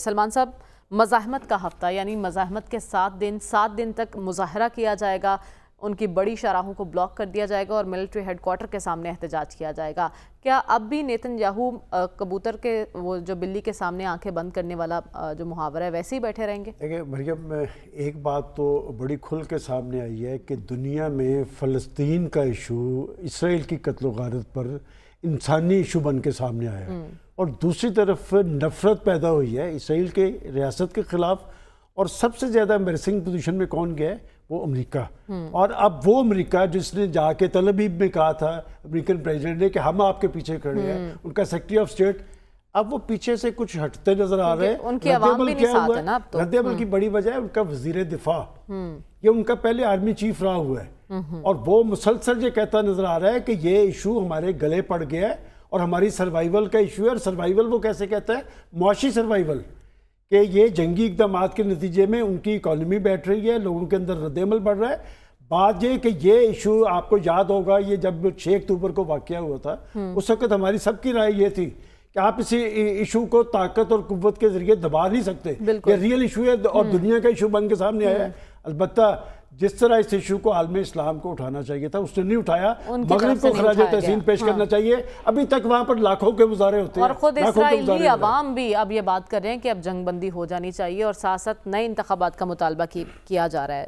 सलमान साहब मज़ामत का हफ्ता यानी मजामत के सात दिन सात दिन तक मुजाहरा किया जाएगा उनकी बड़ी शराहों को ब्लॉक कर दिया जाएगा और मिलिट्री हेडकोार्टर के सामने एहतजाज किया जाएगा क्या अब भी नितिन याहू कबूतर के वो जो बिल्ली के सामने आंखें बंद करने वाला जो मुहावरा है वैसे ही बैठे रहेंगे देखिए मरियम एक बात तो बड़ी खुल के सामने आई है कि दुनिया में फ़लस्तीन का इशू इसराइल की कत्ल पर इंसानी इशू बन के सामने आया और दूसरी तरफ नफरत पैदा हुई है इसराइल के रियासत के ख़िलाफ़ और सबसे ज़्यादा एम्बेसिंग पोजिशन में कौन गया है वो अमेरिका हम्म। और अब वो अमेरिका जिसने जाके तलबीब में कहा था अमेरिकन प्रेसिडेंट ने कि हम आपके पीछे खड़े हैं हम्म। उनका सेक्रेटरी ऑफ स्टेट अब वो पीछे से कुछ हटते नजर आ रहे हैं उनकी भी तो। की हम्म। बड़ी वजह है उनका वजीर दिफा ये उनका पहले आर्मी चीफ रहा हुआ है और वो मुसलसल ये कहता नजर आ रहा है कि ये इशू हमारे गले पड़ गया है और हमारी सर्वाइवल का इशू है और सर्वाइवल वो कैसे कहता है मुआशी सर्वाइवल कि ये जंगी इकदाम के नतीजे में उनकी इकॉनमी बैठ रही है लोगों के अंदर रद्दमल बढ़ रहा है बात ये कि ये इशू आपको याद होगा ये जब छः अक्टूबर को वाक़ हुआ था हम्म। उस वक्त हमारी सबकी राय ये थी कि आप इसी इशू को ताकत और कुत के जरिए दबा नहीं सकते ये रियल इशू है और हम्म। दुनिया का इशू बन के सामने आया है हम्म। अलबत्ता जिस तरह इस इशू को आलम इस्लाम को उठाना चाहिए था उसने नहीं उठाया मगरब को खराज तहसीन पेश करना हाँ। चाहिए अभी तक वहाँ पर लाखों के मुजारे होते हैं और खुद इसराइली अवाम भी अब ये बात कर रहे हैं कि अब जंगबंदी हो जानी चाहिए और साथ साथ नए इंतबात का मुतालबा किया जा रहा है